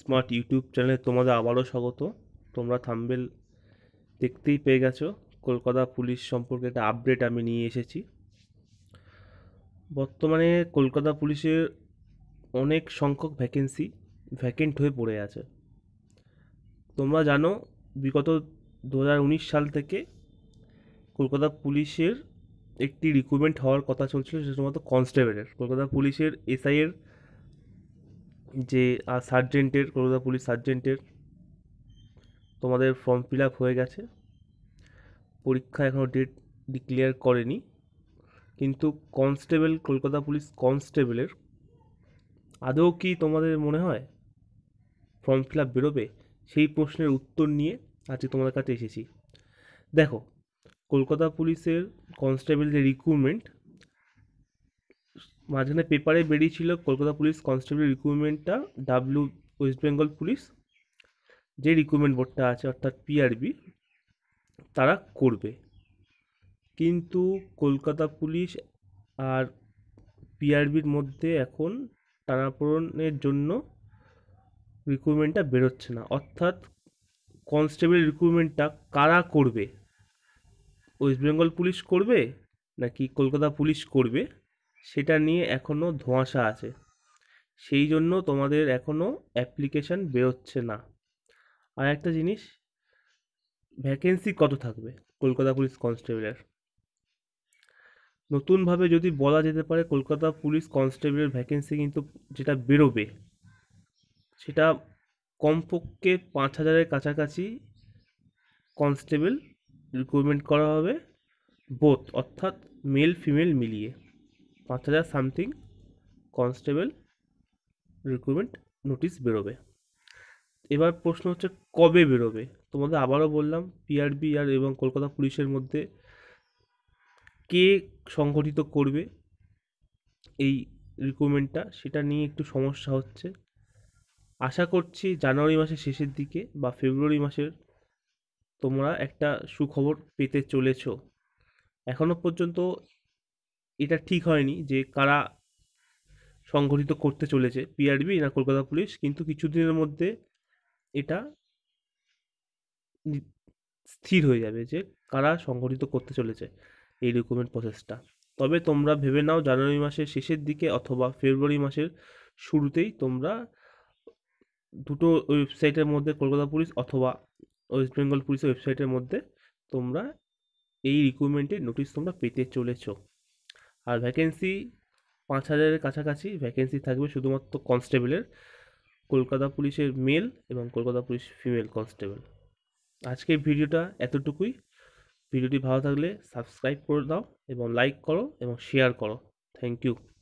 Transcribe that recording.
smart YouTube চ্যানেলে তোমাদের আবারও স্বাগত তোমরা থাম্বেল দেখতেই পেয়ে গেছো কলকাতা পুলিশ সম্পর্কে একটা আপডেট আমি নিয়ে এসেছি বর্তমানে কলকাতা পুলিশের অনেক সংখ্যক ভ্যাকেন্সি ভ্যাকেন্ট হয়ে পড়ে আছে তোমরা জানো বিগত দু সাল থেকে কলকাতা পুলিশের একটি রিক্রুটমেন্ট হওয়ার কথা চলছিল সে সময় কনস্টেবলের কলকাতা পুলিশের এসআইয়ের যে সার্জেন্টের কলকাতা পুলিশ সার্জেন্টের তোমাদের ফর্ম ফিল আপ হয়ে গেছে পরীক্ষা এখনও ডেট ডিক্লেয়ার করেনি কিন্তু কনস্টেবল কলকাতা পুলিশ কনস্টেবলের আদৌ কি তোমাদের মনে হয় ফর্ম ফিল আপ বেরোবে সেই প্রশ্নের উত্তর নিয়ে আজকে তোমাদের কাছে এসেছি দেখো কলকাতা পুলিশের কনস্টেবল যে রিক্রুটমেন্ট মাঝখানে পেপারে বেরিয়েছিল কলকাতা পুলিশ কনস্টেবল রিক্রুটমেন্টটা ডাব্লিউ ওয়েস্ট বেঙ্গল পুলিশ যে রিক্রুটমেন্ট বোর্ডটা আছে অর্থাৎ পিআরবি তারা করবে কিন্তু কলকাতা পুলিশ আর পিআরবির মধ্যে এখন টানাপোড়নের জন্য রিক্রুটমেন্টটা বেরোচ্ছে না অর্থাৎ কনস্টেবল রিক্রুটমেন্টটা কারা করবে ওয়েস্ট বেঙ্গল পুলিশ করবে নাকি কলকাতা পুলিশ করবে সেটা নিয়ে এখনও ধোঁয়াশা আছে সেই জন্য তোমাদের এখনও অ্যাপ্লিকেশান বেরোচ্ছে না আর একটা জিনিস ভ্যাকেন্সি কত থাকবে কলকাতা পুলিশ কনস্টেবলের নতুনভাবে যদি বলা যেতে পারে কলকাতা পুলিশ কনস্টেবলের ভ্যাকেন্সি কিন্তু যেটা বেরোবে সেটা কমপক্ষে পাঁচ হাজারের কাছাকাছি কনস্টেবল রিক্রুটমেন্ট করা হবে বোথ অর্থাৎ মেল ফিমেল মিলিয়ে পাঁচ হাজার সামথিং কনস্টেবল রিক্রুটমেন্ট নোটিশ বেরোবে এবার প্রশ্ন হচ্ছে কবে বেরোবে তোমাদের আবারও বললাম পিআরবি আর এবং কলকাতা পুলিশের মধ্যে কে সংগঠিত করবে এই রিক্রুটমেন্টটা সেটা নিয়ে একটু সমস্যা হচ্ছে আশা করছি জানুয়ারি মাসের শেষের দিকে বা ফেব্রুয়ারি মাসের তোমরা একটা সুখবর পেতে চলেছ এখনও পর্যন্ত এটা ঠিক হয়নি যে কারা সংগঠিত করতে চলেছে পিআরবি না কলকাতা পুলিশ কিন্তু কিছুদিনের মধ্যে এটা স্থির হয়ে যাবে যে কারা সংগঠিত করতে চলেছে এই রকমের প্রসেসটা তবে তোমরা ভেবে নাও জানুয়ারি মাসের শেষের দিকে অথবা ফেব্রুয়ারি মাসের শুরুতেই তোমরা দুটো ওয়েবসাইটের মধ্যে কলকাতা পুলিশ অথবা ওয়েস্ট বেঙ্গল পুলিশের ওয়েবসাইটের মধ্যে তোমরা এই রিকুইমেন্টের নোটিশ তোমরা পেতে চলেছো আর ভ্যাকেন্সি পাঁচ হাজারের কাছাকাছি ভ্যাকেন্সি থাকবে শুধুমাত্র কনস্টেবলের কলকাতা পুলিশের মেল এবং কলকাতা পুলিশ ফিমেল কনস্টেবল আজকের ভিডিওটা এতটুকুই ভিডিওটি ভালো থাকলে সাবস্ক্রাইব করে দাও এবং লাইক করো এবং শেয়ার করো থ্যাংক ইউ